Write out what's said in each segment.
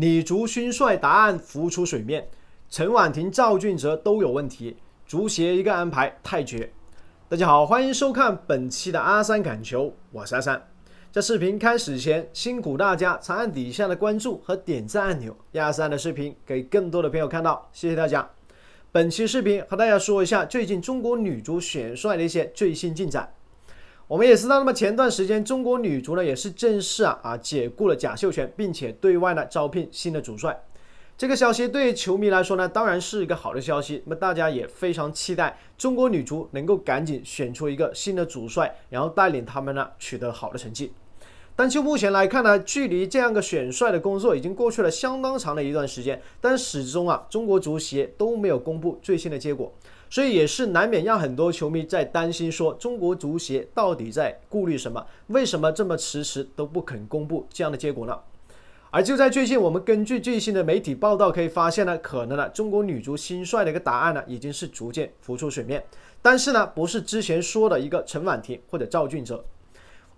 女足新帅答案浮出水面，陈婉婷、赵俊哲都有问题，足协一个安排太绝。大家好，欢迎收看本期的阿三赶球，我是阿三。在视频开始前，辛苦大家长按底下的关注和点赞按钮，让阿三的视频给更多的朋友看到，谢谢大家。本期视频和大家说一下最近中国女足选帅的一些最新进展。我们也知道，那么前段时间中国女足呢也是正式啊啊解雇了贾秀全，并且对外呢招聘新的主帅。这个消息对于球迷来说呢当然是一个好的消息，那么大家也非常期待中国女足能够赶紧选出一个新的主帅，然后带领他们呢取得好的成绩。但就目前来看呢，距离这样个选帅的工作已经过去了相当长的一段时间，但始终啊中国足协都没有公布最新的结果。所以也是难免让很多球迷在担心，说中国足协到底在顾虑什么？为什么这么迟迟都不肯公布这样的结果呢？而就在最近，我们根据最新的媒体报道可以发现呢，可能呢中国女足新帅的一个答案呢已经是逐渐浮出水面，但是呢不是之前说的一个陈婉婷或者赵俊哲。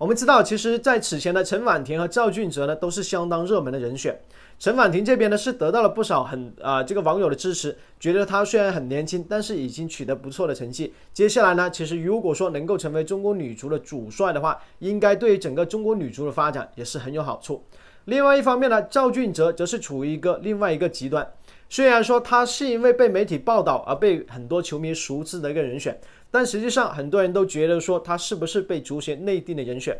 我们知道，其实在此前的陈婉婷和赵俊哲呢，都是相当热门的人选。陈婉婷这边呢，是得到了不少很啊这个网友的支持，觉得她虽然很年轻，但是已经取得不错的成绩。接下来呢，其实如果说能够成为中国女足的主帅的话，应该对整个中国女足的发展也是很有好处。另外一方面呢，赵俊哲则是处于一个另外一个极端。虽然说他是因为被媒体报道而被很多球迷熟知的一个人选，但实际上很多人都觉得说他是不是被足协内定的人选。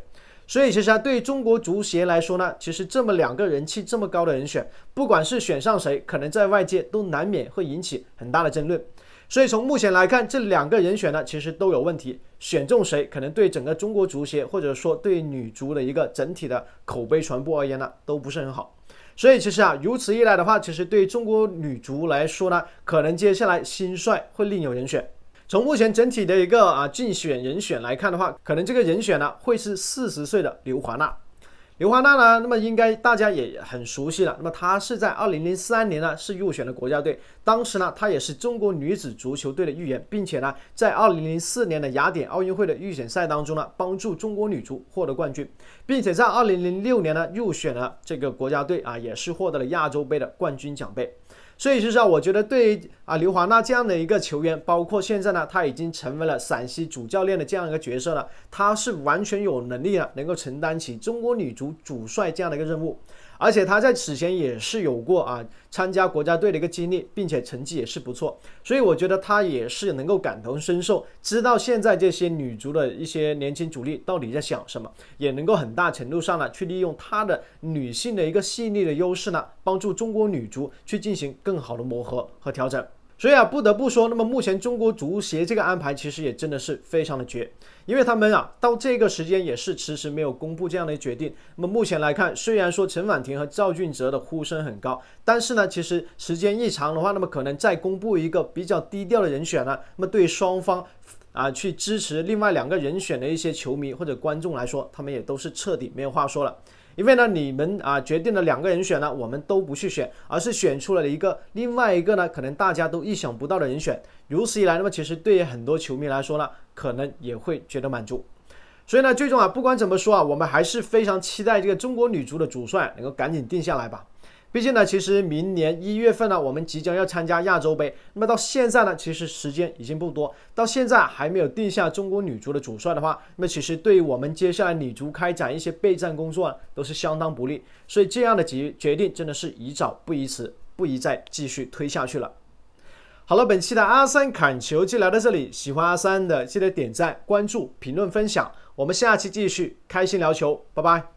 所以其实啊，对中国足协来说呢，其实这么两个人气这么高的人选，不管是选上谁，可能在外界都难免会引起很大的争论。所以从目前来看，这两个人选呢，其实都有问题。选中谁，可能对整个中国足协或者说对女足的一个整体的口碑传播而言呢，都不是很好。所以其实啊，如此一来的话，其实对中国女足来说呢，可能接下来新帅会另有人选。从目前整体的一个啊竞选人选来看的话，可能这个人选呢会是四十岁的刘华娜。刘欢娜呢？那么应该大家也很熟悉了。那么她是在二零零三年呢，是入选了国家队。当时呢，她也是中国女子足球队的一员，并且呢，在二零零四年的雅典奥运会的预选赛当中呢，帮助中国女足获得冠军，并且在二零零六年呢，入选了这个国家队啊，也是获得了亚洲杯的冠军奖杯。所以就是啊，我觉得对啊，刘华娜这样的一个球员，包括现在呢，他已经成为了陕西主教练的这样一个角色了，他是完全有能力的，能够承担起中国女足主帅这样的一个任务。而且他在此前也是有过啊参加国家队的一个经历，并且成绩也是不错，所以我觉得他也是能够感同身受，知道现在这些女足的一些年轻主力到底在想什么，也能够很大程度上呢去利用他的女性的一个细腻的优势呢，帮助中国女足去进行更好的磨合和调整。所以啊，不得不说，那么目前中国足协这个安排其实也真的是非常的绝，因为他们啊到这个时间也是迟迟没有公布这样的决定。那么目前来看，虽然说陈婉婷和赵俊哲的呼声很高，但是呢，其实时间一长的话，那么可能再公布一个比较低调的人选呢，那么对双方，啊去支持另外两个人选的一些球迷或者观众来说，他们也都是彻底没有话说了。因为呢，你们啊决定了两个人选呢，我们都不去选，而是选出了一个另外一个呢，可能大家都意想不到的人选。如此一来，那么其实对于很多球迷来说呢，可能也会觉得满足。所以呢，最终啊，不管怎么说啊，我们还是非常期待这个中国女足的主帅能够赶紧定下来吧。毕竟呢，其实明年一月份呢，我们即将要参加亚洲杯。那么到现在呢，其实时间已经不多。到现在还没有定下中国女足的主帅的话，那么其实对于我们接下来女足开展一些备战工作啊，都是相当不利。所以这样的决决定真的是宜早不宜迟，不宜再继续推下去了。好了，本期的阿三侃球就聊到这里。喜欢阿三的，记得点赞、关注、评论、分享。我们下期继续开心聊球，拜拜。